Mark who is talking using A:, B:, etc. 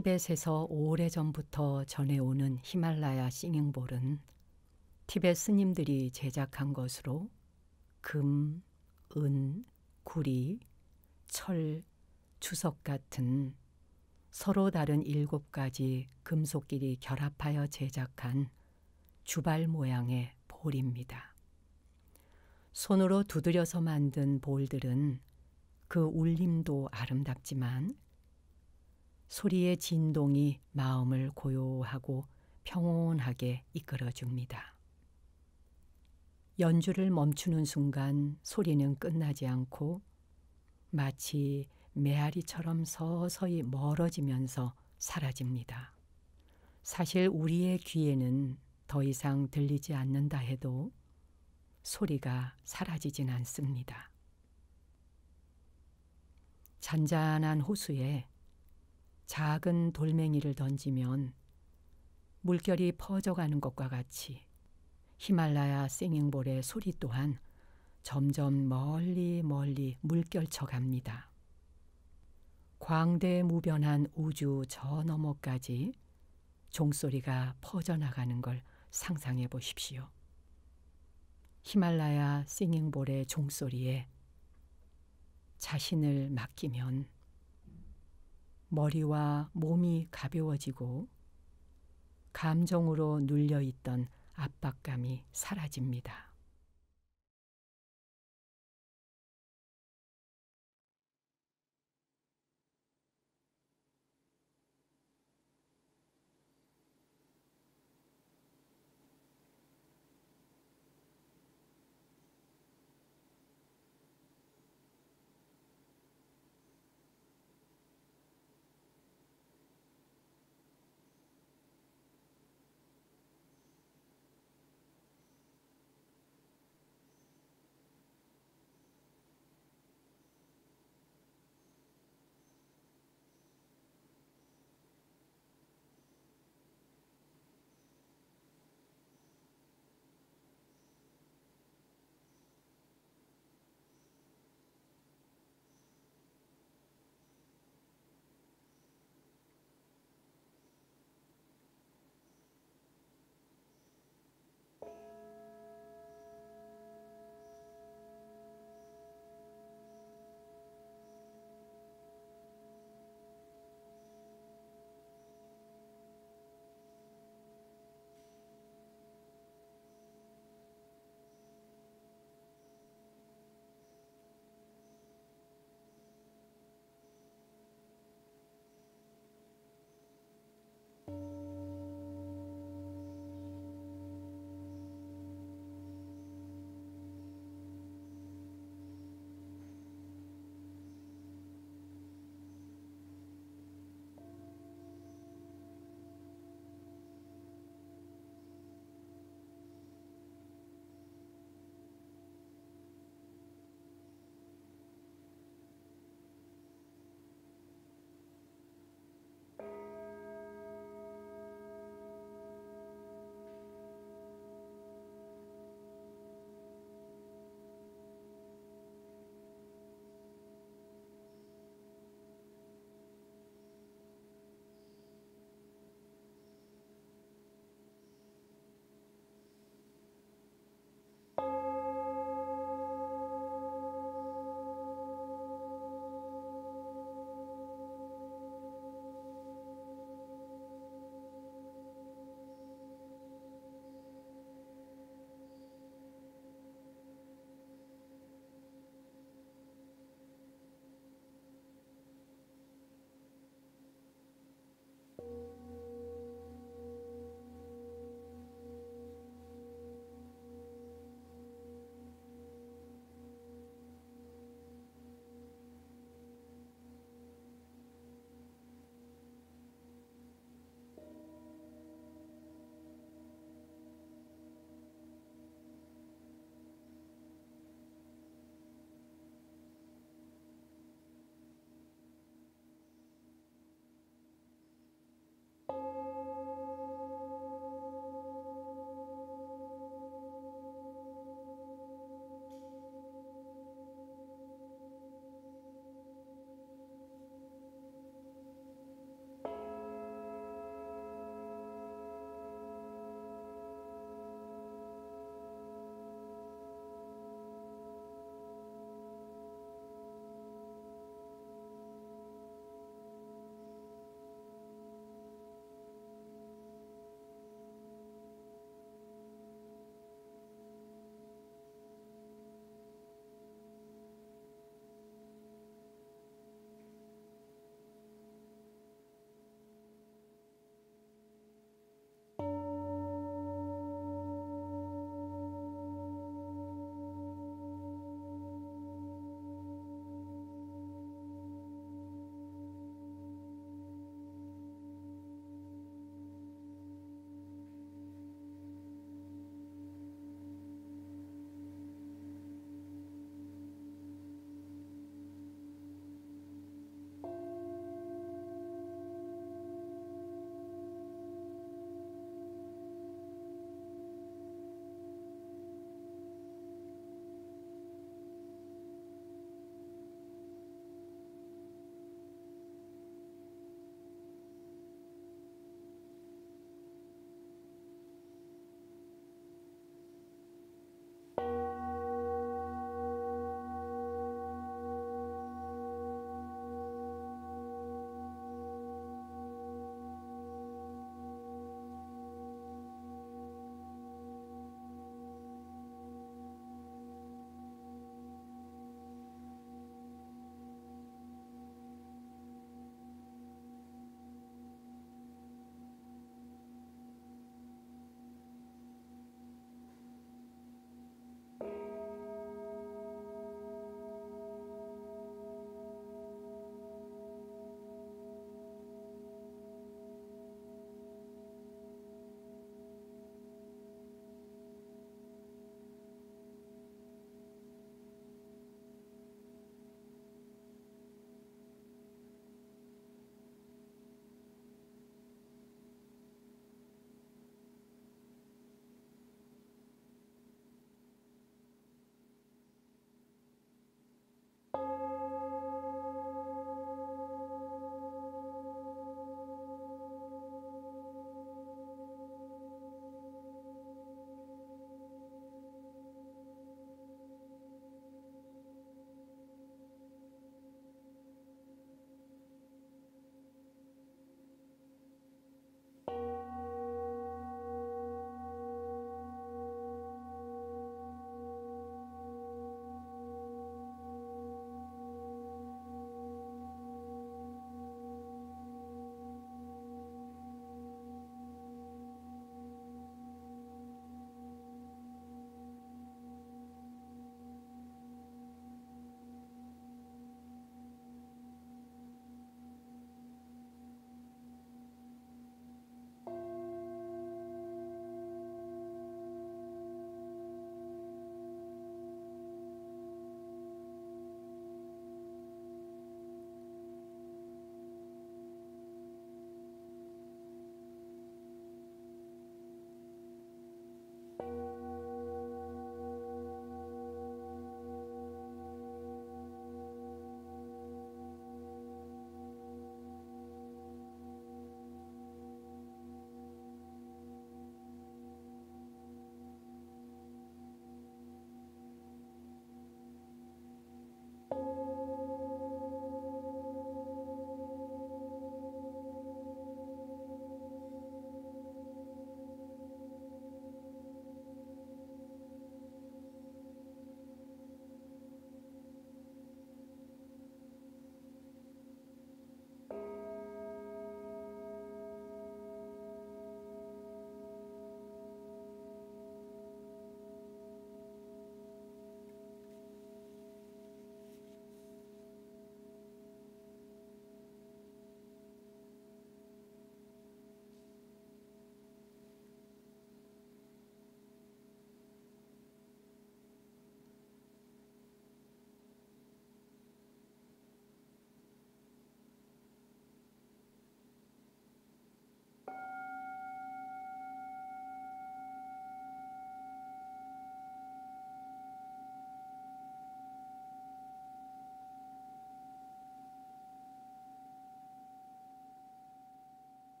A: 티벳에서 오래전부터 전해오는 히말라야 싱잉볼은 티벳 스님들이 제작한 것으로 금, 은, 구리, 철, 주석 같은 서로 다른 일곱 가지 금속끼리 결합하여 제작한 주발 모양의 볼입니다. 손으로 두드려서 만든 볼들은 그 울림도 아름답지만 소리의 진동이 마음을 고요하고 평온하게 이끌어 줍니다. 연주를 멈추는 순간 소리는 끝나지 않고 마치 메아리처럼 서서히 멀어지면서 사라집니다. 사실 우리의 귀에는 더 이상 들리지 않는다 해도 소리가 사라지진 않습니다. 잔잔한 호수에 작은 돌멩이를 던지면 물결이 퍼져가는 것과 같이 히말라야 생잉볼의 소리 또한 점점 멀리 멀리 물결쳐 갑니다. 광대무변한 우주 저 너머까지 종소리가 퍼져나가는 걸 상상해 보십시오. 히말라야 싱잉볼의 종소리에 자신을 맡기면 머리와 몸이 가벼워지고 감정으로 눌려 있던 압박감이 사라집니다.